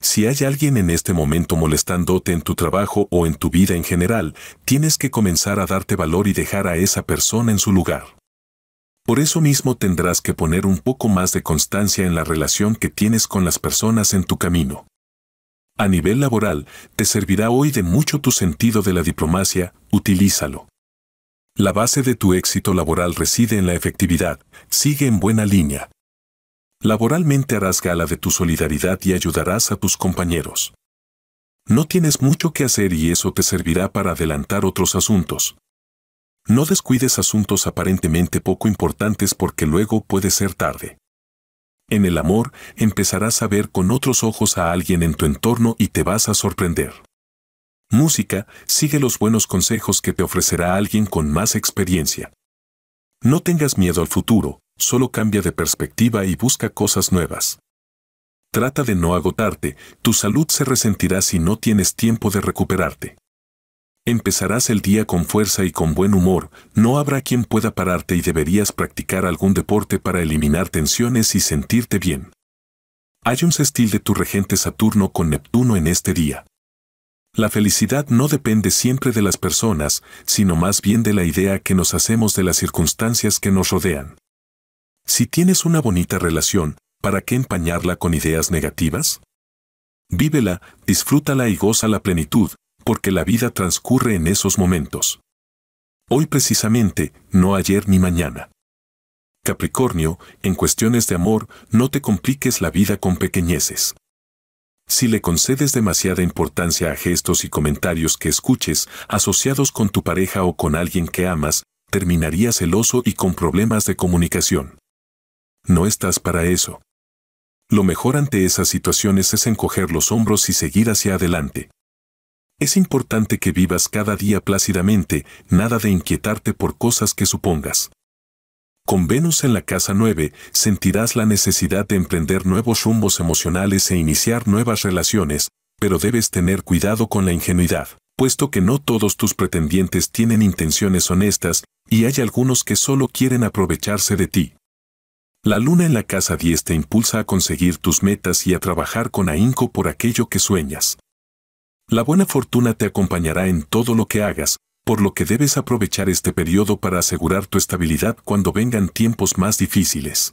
Si hay alguien en este momento molestándote en tu trabajo o en tu vida en general, tienes que comenzar a darte valor y dejar a esa persona en su lugar. Por eso mismo tendrás que poner un poco más de constancia en la relación que tienes con las personas en tu camino. A nivel laboral, te servirá hoy de mucho tu sentido de la diplomacia, utilízalo. La base de tu éxito laboral reside en la efectividad, sigue en buena línea, Laboralmente harás gala de tu solidaridad y ayudarás a tus compañeros. No tienes mucho que hacer y eso te servirá para adelantar otros asuntos. No descuides asuntos aparentemente poco importantes porque luego puede ser tarde. En el amor, empezarás a ver con otros ojos a alguien en tu entorno y te vas a sorprender. Música, sigue los buenos consejos que te ofrecerá alguien con más experiencia. No tengas miedo al futuro, solo cambia de perspectiva y busca cosas nuevas. Trata de no agotarte, tu salud se resentirá si no tienes tiempo de recuperarte. Empezarás el día con fuerza y con buen humor, no habrá quien pueda pararte y deberías practicar algún deporte para eliminar tensiones y sentirte bien. Hay un sextil de tu regente Saturno con Neptuno en este día. La felicidad no depende siempre de las personas, sino más bien de la idea que nos hacemos de las circunstancias que nos rodean. Si tienes una bonita relación, ¿para qué empañarla con ideas negativas? Vívela, disfrútala y goza la plenitud, porque la vida transcurre en esos momentos. Hoy precisamente, no ayer ni mañana. Capricornio, en cuestiones de amor, no te compliques la vida con pequeñeces. Si le concedes demasiada importancia a gestos y comentarios que escuches, asociados con tu pareja o con alguien que amas, terminarías celoso y con problemas de comunicación no estás para eso. Lo mejor ante esas situaciones es encoger los hombros y seguir hacia adelante. Es importante que vivas cada día plácidamente, nada de inquietarte por cosas que supongas. Con Venus en la casa 9, sentirás la necesidad de emprender nuevos rumbos emocionales e iniciar nuevas relaciones, pero debes tener cuidado con la ingenuidad, puesto que no todos tus pretendientes tienen intenciones honestas, y hay algunos que solo quieren aprovecharse de ti. La luna en la casa 10 te impulsa a conseguir tus metas y a trabajar con ahínco por aquello que sueñas. La buena fortuna te acompañará en todo lo que hagas, por lo que debes aprovechar este periodo para asegurar tu estabilidad cuando vengan tiempos más difíciles.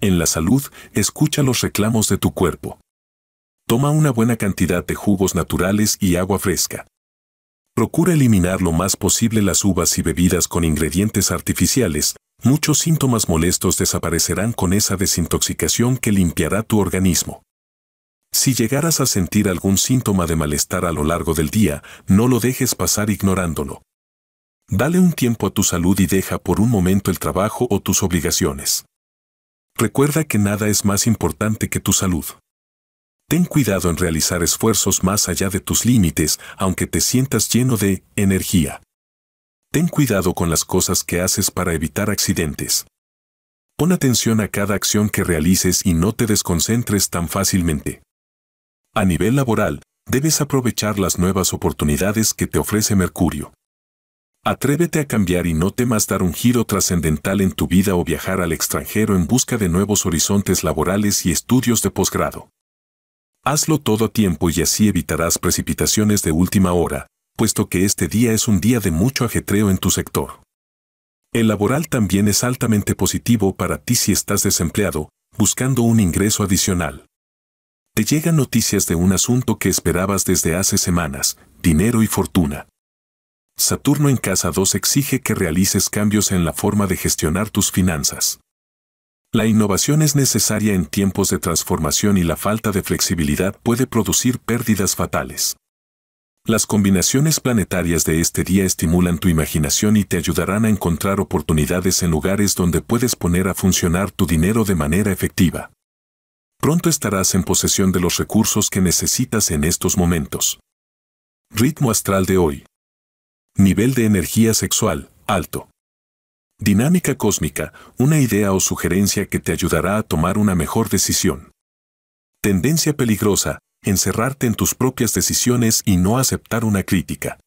En la salud, escucha los reclamos de tu cuerpo. Toma una buena cantidad de jugos naturales y agua fresca. Procura eliminar lo más posible las uvas y bebidas con ingredientes artificiales, muchos síntomas molestos desaparecerán con esa desintoxicación que limpiará tu organismo. Si llegaras a sentir algún síntoma de malestar a lo largo del día, no lo dejes pasar ignorándolo. Dale un tiempo a tu salud y deja por un momento el trabajo o tus obligaciones. Recuerda que nada es más importante que tu salud. Ten cuidado en realizar esfuerzos más allá de tus límites, aunque te sientas lleno de energía. Ten cuidado con las cosas que haces para evitar accidentes. Pon atención a cada acción que realices y no te desconcentres tan fácilmente. A nivel laboral, debes aprovechar las nuevas oportunidades que te ofrece Mercurio. Atrévete a cambiar y no temas dar un giro trascendental en tu vida o viajar al extranjero en busca de nuevos horizontes laborales y estudios de posgrado. Hazlo todo a tiempo y así evitarás precipitaciones de última hora, puesto que este día es un día de mucho ajetreo en tu sector. El laboral también es altamente positivo para ti si estás desempleado, buscando un ingreso adicional. Te llegan noticias de un asunto que esperabas desde hace semanas, dinero y fortuna. Saturno en casa 2 exige que realices cambios en la forma de gestionar tus finanzas. La innovación es necesaria en tiempos de transformación y la falta de flexibilidad puede producir pérdidas fatales. Las combinaciones planetarias de este día estimulan tu imaginación y te ayudarán a encontrar oportunidades en lugares donde puedes poner a funcionar tu dinero de manera efectiva. Pronto estarás en posesión de los recursos que necesitas en estos momentos. Ritmo astral de hoy. Nivel de energía sexual, alto. Dinámica cósmica, una idea o sugerencia que te ayudará a tomar una mejor decisión. Tendencia peligrosa, encerrarte en tus propias decisiones y no aceptar una crítica.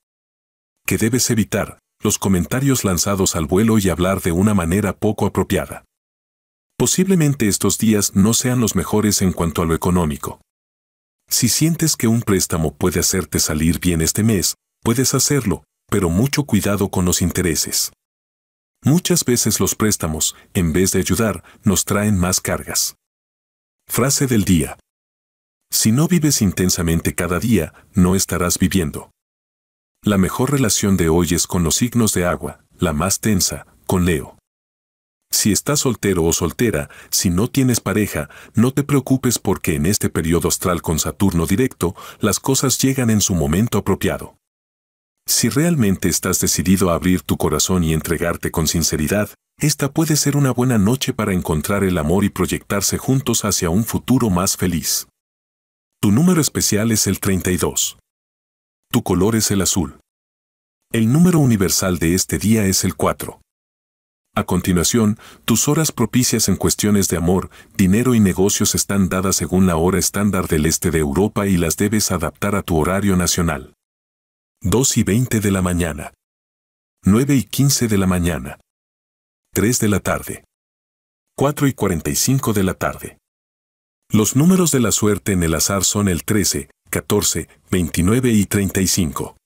Que debes evitar los comentarios lanzados al vuelo y hablar de una manera poco apropiada. Posiblemente estos días no sean los mejores en cuanto a lo económico. Si sientes que un préstamo puede hacerte salir bien este mes, puedes hacerlo, pero mucho cuidado con los intereses. Muchas veces los préstamos, en vez de ayudar, nos traen más cargas. Frase del día. Si no vives intensamente cada día, no estarás viviendo. La mejor relación de hoy es con los signos de agua, la más tensa, con Leo. Si estás soltero o soltera, si no tienes pareja, no te preocupes porque en este periodo astral con Saturno directo, las cosas llegan en su momento apropiado. Si realmente estás decidido a abrir tu corazón y entregarte con sinceridad, esta puede ser una buena noche para encontrar el amor y proyectarse juntos hacia un futuro más feliz. Tu número especial es el 32. Tu color es el azul. El número universal de este día es el 4. A continuación, tus horas propicias en cuestiones de amor, dinero y negocios están dadas según la hora estándar del este de Europa y las debes adaptar a tu horario nacional. 2 y 20 de la mañana. 9 y 15 de la mañana. 3 de la tarde. 4 y 45 de la tarde. Los números de la suerte en el azar son el 13, 14, 29 y 35.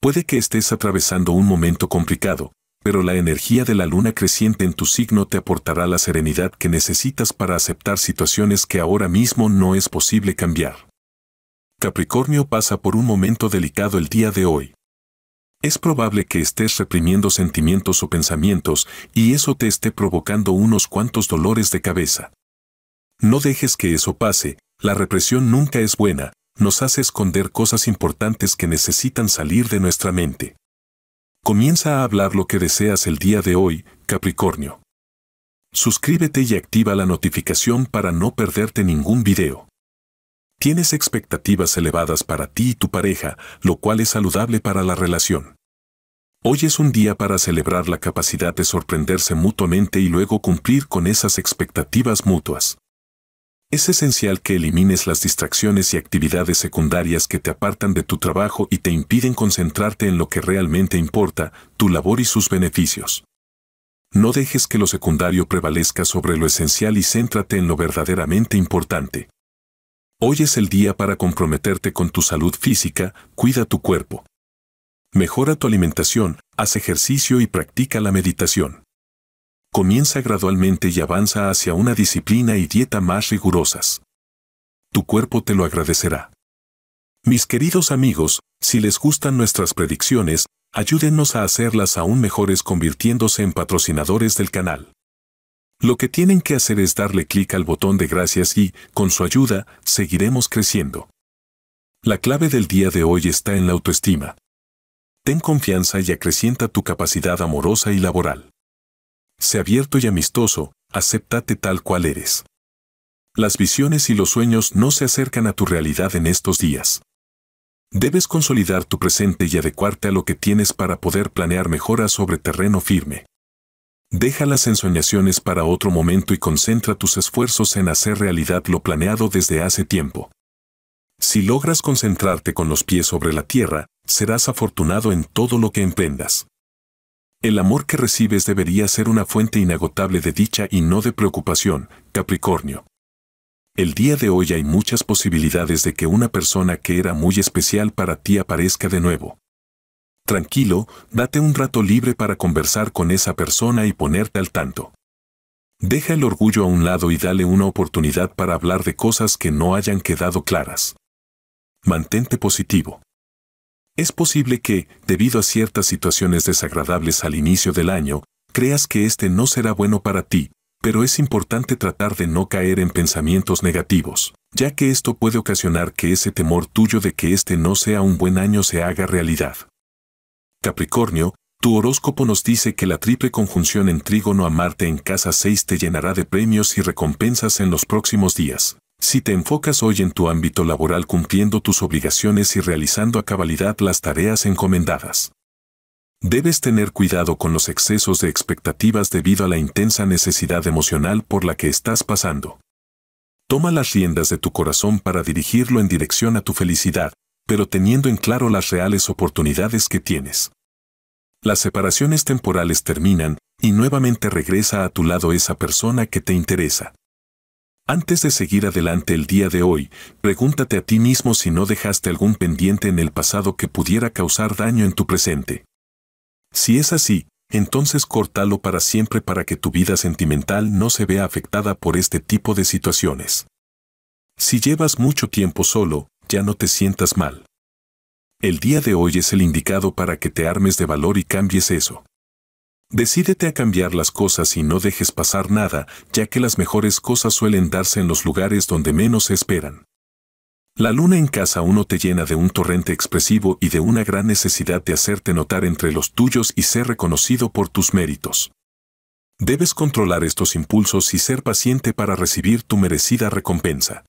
Puede que estés atravesando un momento complicado, pero la energía de la luna creciente en tu signo te aportará la serenidad que necesitas para aceptar situaciones que ahora mismo no es posible cambiar. Capricornio pasa por un momento delicado el día de hoy. Es probable que estés reprimiendo sentimientos o pensamientos y eso te esté provocando unos cuantos dolores de cabeza. No dejes que eso pase, la represión nunca es buena, nos hace esconder cosas importantes que necesitan salir de nuestra mente. Comienza a hablar lo que deseas el día de hoy, Capricornio. Suscríbete y activa la notificación para no perderte ningún video. Tienes expectativas elevadas para ti y tu pareja, lo cual es saludable para la relación. Hoy es un día para celebrar la capacidad de sorprenderse mutuamente y luego cumplir con esas expectativas mutuas. Es esencial que elimines las distracciones y actividades secundarias que te apartan de tu trabajo y te impiden concentrarte en lo que realmente importa, tu labor y sus beneficios. No dejes que lo secundario prevalezca sobre lo esencial y céntrate en lo verdaderamente importante. Hoy es el día para comprometerte con tu salud física, cuida tu cuerpo. Mejora tu alimentación, haz ejercicio y practica la meditación comienza gradualmente y avanza hacia una disciplina y dieta más rigurosas. Tu cuerpo te lo agradecerá. Mis queridos amigos, si les gustan nuestras predicciones, ayúdennos a hacerlas aún mejores convirtiéndose en patrocinadores del canal. Lo que tienen que hacer es darle clic al botón de gracias y, con su ayuda, seguiremos creciendo. La clave del día de hoy está en la autoestima. Ten confianza y acrecienta tu capacidad amorosa y laboral. Sé abierto y amistoso, acéptate tal cual eres. Las visiones y los sueños no se acercan a tu realidad en estos días. Debes consolidar tu presente y adecuarte a lo que tienes para poder planear mejoras sobre terreno firme. Deja las ensoñaciones para otro momento y concentra tus esfuerzos en hacer realidad lo planeado desde hace tiempo. Si logras concentrarte con los pies sobre la tierra, serás afortunado en todo lo que emprendas. El amor que recibes debería ser una fuente inagotable de dicha y no de preocupación, Capricornio. El día de hoy hay muchas posibilidades de que una persona que era muy especial para ti aparezca de nuevo. Tranquilo, date un rato libre para conversar con esa persona y ponerte al tanto. Deja el orgullo a un lado y dale una oportunidad para hablar de cosas que no hayan quedado claras. Mantente positivo. Es posible que, debido a ciertas situaciones desagradables al inicio del año, creas que este no será bueno para ti, pero es importante tratar de no caer en pensamientos negativos, ya que esto puede ocasionar que ese temor tuyo de que este no sea un buen año se haga realidad. Capricornio, tu horóscopo nos dice que la triple conjunción en trígono a Marte en casa 6 te llenará de premios y recompensas en los próximos días. Si te enfocas hoy en tu ámbito laboral cumpliendo tus obligaciones y realizando a cabalidad las tareas encomendadas. Debes tener cuidado con los excesos de expectativas debido a la intensa necesidad emocional por la que estás pasando. Toma las riendas de tu corazón para dirigirlo en dirección a tu felicidad, pero teniendo en claro las reales oportunidades que tienes. Las separaciones temporales terminan y nuevamente regresa a tu lado esa persona que te interesa. Antes de seguir adelante el día de hoy, pregúntate a ti mismo si no dejaste algún pendiente en el pasado que pudiera causar daño en tu presente. Si es así, entonces córtalo para siempre para que tu vida sentimental no se vea afectada por este tipo de situaciones. Si llevas mucho tiempo solo, ya no te sientas mal. El día de hoy es el indicado para que te armes de valor y cambies eso. Decídete a cambiar las cosas y no dejes pasar nada, ya que las mejores cosas suelen darse en los lugares donde menos se esperan. La luna en casa uno te llena de un torrente expresivo y de una gran necesidad de hacerte notar entre los tuyos y ser reconocido por tus méritos. Debes controlar estos impulsos y ser paciente para recibir tu merecida recompensa.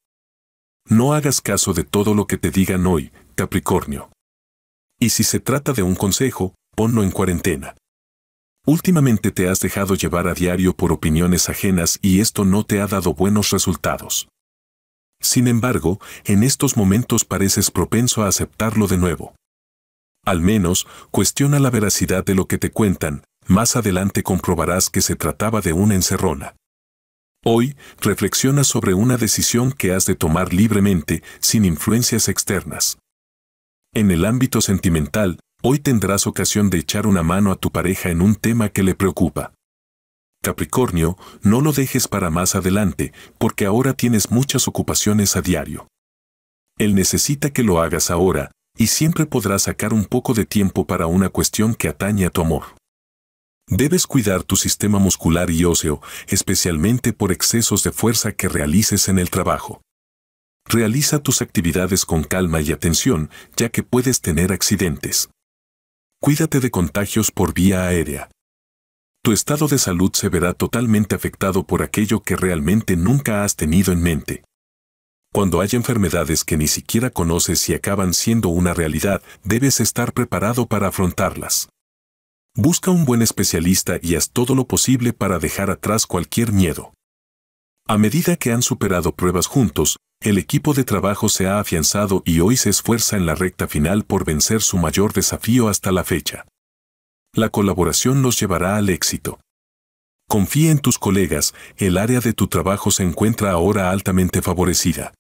No hagas caso de todo lo que te digan hoy, Capricornio. Y si se trata de un consejo, ponlo en cuarentena. Últimamente te has dejado llevar a diario por opiniones ajenas y esto no te ha dado buenos resultados. Sin embargo, en estos momentos pareces propenso a aceptarlo de nuevo. Al menos, cuestiona la veracidad de lo que te cuentan, más adelante comprobarás que se trataba de una encerrona. Hoy, reflexiona sobre una decisión que has de tomar libremente, sin influencias externas. En el ámbito sentimental, Hoy tendrás ocasión de echar una mano a tu pareja en un tema que le preocupa. Capricornio, no lo dejes para más adelante, porque ahora tienes muchas ocupaciones a diario. Él necesita que lo hagas ahora, y siempre podrás sacar un poco de tiempo para una cuestión que atañe a tu amor. Debes cuidar tu sistema muscular y óseo, especialmente por excesos de fuerza que realices en el trabajo. Realiza tus actividades con calma y atención, ya que puedes tener accidentes. Cuídate de contagios por vía aérea. Tu estado de salud se verá totalmente afectado por aquello que realmente nunca has tenido en mente. Cuando hay enfermedades que ni siquiera conoces y acaban siendo una realidad, debes estar preparado para afrontarlas. Busca un buen especialista y haz todo lo posible para dejar atrás cualquier miedo. A medida que han superado pruebas juntos, el equipo de trabajo se ha afianzado y hoy se esfuerza en la recta final por vencer su mayor desafío hasta la fecha. La colaboración nos llevará al éxito. Confía en tus colegas, el área de tu trabajo se encuentra ahora altamente favorecida.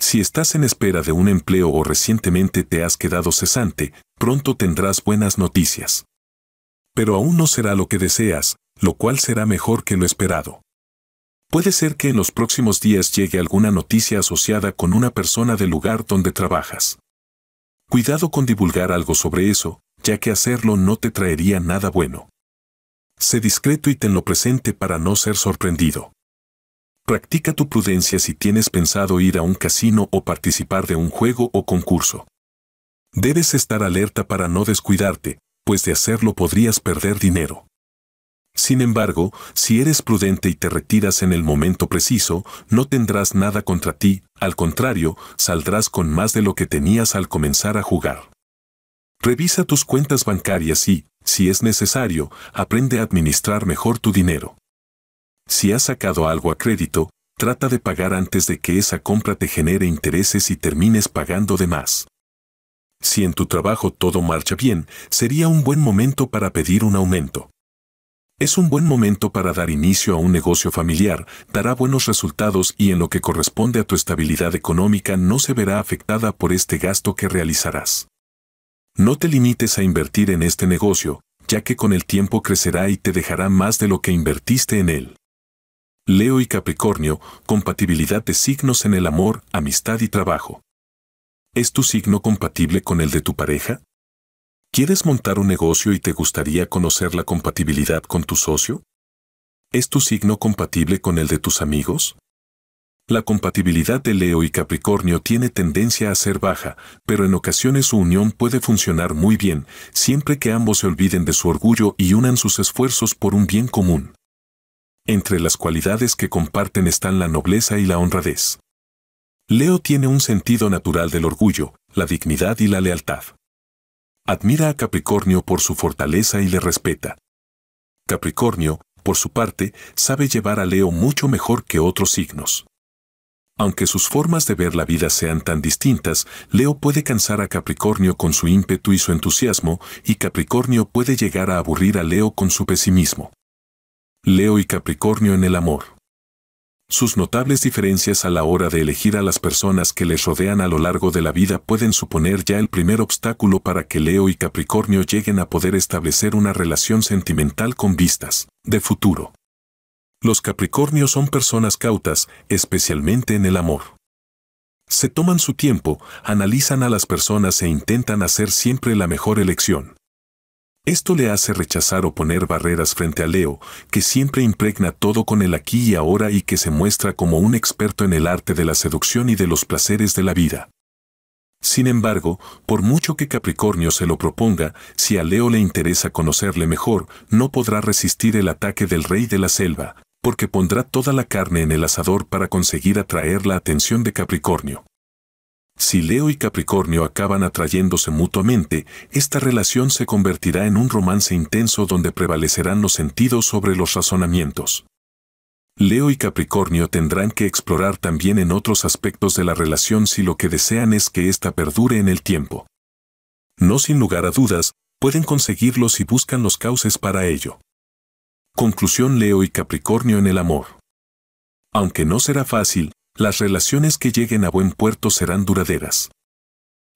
Si estás en espera de un empleo o recientemente te has quedado cesante, pronto tendrás buenas noticias. Pero aún no será lo que deseas, lo cual será mejor que lo esperado. Puede ser que en los próximos días llegue alguna noticia asociada con una persona del lugar donde trabajas. Cuidado con divulgar algo sobre eso, ya que hacerlo no te traería nada bueno. Sé discreto y tenlo presente para no ser sorprendido. Practica tu prudencia si tienes pensado ir a un casino o participar de un juego o concurso. Debes estar alerta para no descuidarte, pues de hacerlo podrías perder dinero. Sin embargo, si eres prudente y te retiras en el momento preciso, no tendrás nada contra ti, al contrario, saldrás con más de lo que tenías al comenzar a jugar. Revisa tus cuentas bancarias y, si es necesario, aprende a administrar mejor tu dinero. Si has sacado algo a crédito, trata de pagar antes de que esa compra te genere intereses y termines pagando de más. Si en tu trabajo todo marcha bien, sería un buen momento para pedir un aumento. Es un buen momento para dar inicio a un negocio familiar, dará buenos resultados y en lo que corresponde a tu estabilidad económica no se verá afectada por este gasto que realizarás. No te limites a invertir en este negocio, ya que con el tiempo crecerá y te dejará más de lo que invertiste en él. Leo y Capricornio, compatibilidad de signos en el amor, amistad y trabajo. ¿Es tu signo compatible con el de tu pareja? ¿Quieres montar un negocio y te gustaría conocer la compatibilidad con tu socio? ¿Es tu signo compatible con el de tus amigos? La compatibilidad de Leo y Capricornio tiene tendencia a ser baja, pero en ocasiones su unión puede funcionar muy bien, siempre que ambos se olviden de su orgullo y unan sus esfuerzos por un bien común. Entre las cualidades que comparten están la nobleza y la honradez. Leo tiene un sentido natural del orgullo, la dignidad y la lealtad admira a Capricornio por su fortaleza y le respeta. Capricornio, por su parte, sabe llevar a Leo mucho mejor que otros signos. Aunque sus formas de ver la vida sean tan distintas, Leo puede cansar a Capricornio con su ímpetu y su entusiasmo, y Capricornio puede llegar a aburrir a Leo con su pesimismo. Leo y Capricornio en el amor. Sus notables diferencias a la hora de elegir a las personas que les rodean a lo largo de la vida pueden suponer ya el primer obstáculo para que Leo y Capricornio lleguen a poder establecer una relación sentimental con vistas de futuro. Los Capricornios son personas cautas, especialmente en el amor. Se toman su tiempo, analizan a las personas e intentan hacer siempre la mejor elección. Esto le hace rechazar o poner barreras frente a Leo, que siempre impregna todo con el aquí y ahora y que se muestra como un experto en el arte de la seducción y de los placeres de la vida. Sin embargo, por mucho que Capricornio se lo proponga, si a Leo le interesa conocerle mejor, no podrá resistir el ataque del rey de la selva, porque pondrá toda la carne en el asador para conseguir atraer la atención de Capricornio. Si Leo y Capricornio acaban atrayéndose mutuamente, esta relación se convertirá en un romance intenso donde prevalecerán los sentidos sobre los razonamientos. Leo y Capricornio tendrán que explorar también en otros aspectos de la relación si lo que desean es que ésta perdure en el tiempo. No sin lugar a dudas, pueden conseguirlo si buscan los cauces para ello. Conclusión Leo y Capricornio en el amor. Aunque no será fácil, las relaciones que lleguen a buen puerto serán duraderas.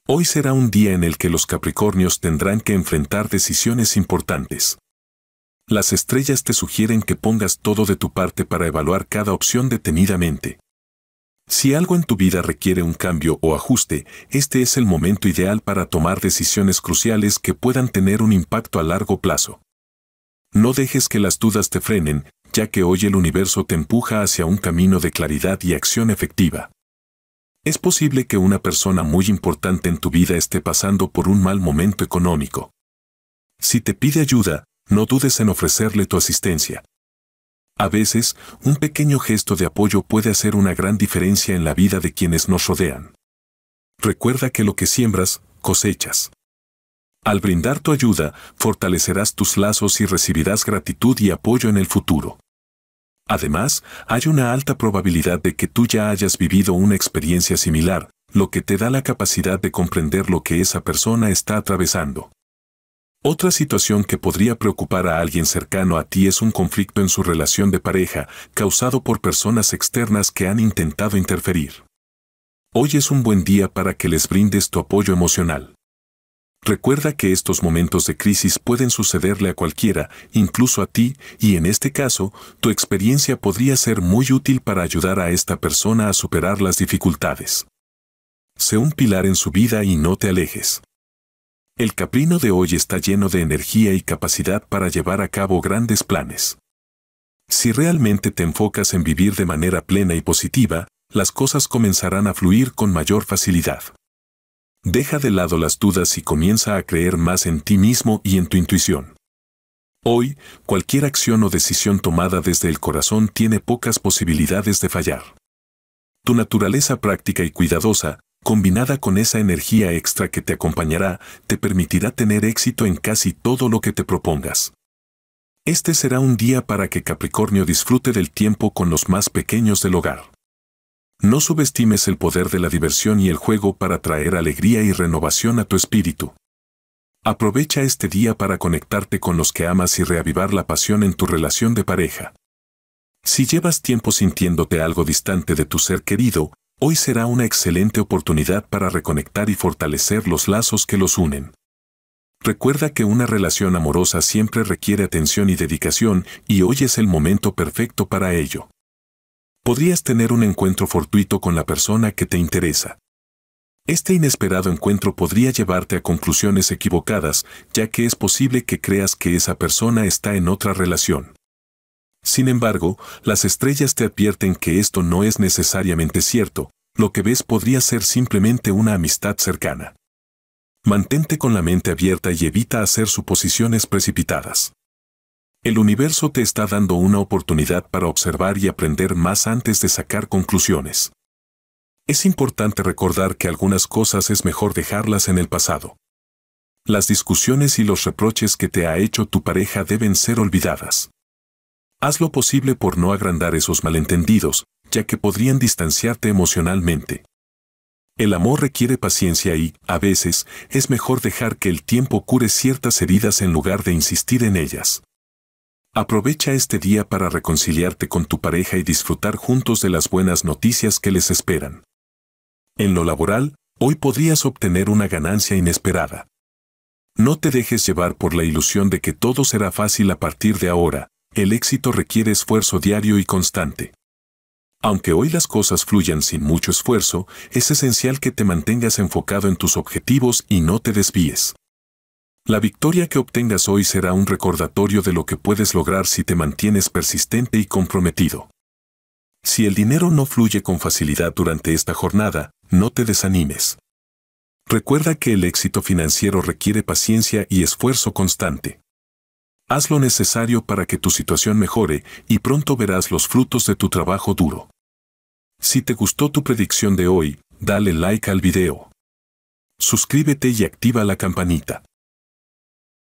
Hoy será un día en el que los Capricornios tendrán que enfrentar decisiones importantes. Las estrellas te sugieren que pongas todo de tu parte para evaluar cada opción detenidamente. Si algo en tu vida requiere un cambio o ajuste, este es el momento ideal para tomar decisiones cruciales que puedan tener un impacto a largo plazo. No dejes que las dudas te frenen, ya que hoy el universo te empuja hacia un camino de claridad y acción efectiva. Es posible que una persona muy importante en tu vida esté pasando por un mal momento económico. Si te pide ayuda, no dudes en ofrecerle tu asistencia. A veces, un pequeño gesto de apoyo puede hacer una gran diferencia en la vida de quienes nos rodean. Recuerda que lo que siembras, cosechas. Al brindar tu ayuda, fortalecerás tus lazos y recibirás gratitud y apoyo en el futuro. Además, hay una alta probabilidad de que tú ya hayas vivido una experiencia similar, lo que te da la capacidad de comprender lo que esa persona está atravesando. Otra situación que podría preocupar a alguien cercano a ti es un conflicto en su relación de pareja, causado por personas externas que han intentado interferir. Hoy es un buen día para que les brindes tu apoyo emocional. Recuerda que estos momentos de crisis pueden sucederle a cualquiera, incluso a ti, y en este caso, tu experiencia podría ser muy útil para ayudar a esta persona a superar las dificultades. Sé un pilar en su vida y no te alejes. El caprino de hoy está lleno de energía y capacidad para llevar a cabo grandes planes. Si realmente te enfocas en vivir de manera plena y positiva, las cosas comenzarán a fluir con mayor facilidad. Deja de lado las dudas y comienza a creer más en ti mismo y en tu intuición. Hoy, cualquier acción o decisión tomada desde el corazón tiene pocas posibilidades de fallar. Tu naturaleza práctica y cuidadosa, combinada con esa energía extra que te acompañará, te permitirá tener éxito en casi todo lo que te propongas. Este será un día para que Capricornio disfrute del tiempo con los más pequeños del hogar. No subestimes el poder de la diversión y el juego para traer alegría y renovación a tu espíritu. Aprovecha este día para conectarte con los que amas y reavivar la pasión en tu relación de pareja. Si llevas tiempo sintiéndote algo distante de tu ser querido, hoy será una excelente oportunidad para reconectar y fortalecer los lazos que los unen. Recuerda que una relación amorosa siempre requiere atención y dedicación y hoy es el momento perfecto para ello podrías tener un encuentro fortuito con la persona que te interesa. Este inesperado encuentro podría llevarte a conclusiones equivocadas, ya que es posible que creas que esa persona está en otra relación. Sin embargo, las estrellas te advierten que esto no es necesariamente cierto, lo que ves podría ser simplemente una amistad cercana. Mantente con la mente abierta y evita hacer suposiciones precipitadas. El universo te está dando una oportunidad para observar y aprender más antes de sacar conclusiones. Es importante recordar que algunas cosas es mejor dejarlas en el pasado. Las discusiones y los reproches que te ha hecho tu pareja deben ser olvidadas. Haz lo posible por no agrandar esos malentendidos, ya que podrían distanciarte emocionalmente. El amor requiere paciencia y, a veces, es mejor dejar que el tiempo cure ciertas heridas en lugar de insistir en ellas. Aprovecha este día para reconciliarte con tu pareja y disfrutar juntos de las buenas noticias que les esperan. En lo laboral, hoy podrías obtener una ganancia inesperada. No te dejes llevar por la ilusión de que todo será fácil a partir de ahora, el éxito requiere esfuerzo diario y constante. Aunque hoy las cosas fluyan sin mucho esfuerzo, es esencial que te mantengas enfocado en tus objetivos y no te desvíes. La victoria que obtengas hoy será un recordatorio de lo que puedes lograr si te mantienes persistente y comprometido. Si el dinero no fluye con facilidad durante esta jornada, no te desanimes. Recuerda que el éxito financiero requiere paciencia y esfuerzo constante. Haz lo necesario para que tu situación mejore y pronto verás los frutos de tu trabajo duro. Si te gustó tu predicción de hoy, dale like al video. Suscríbete y activa la campanita.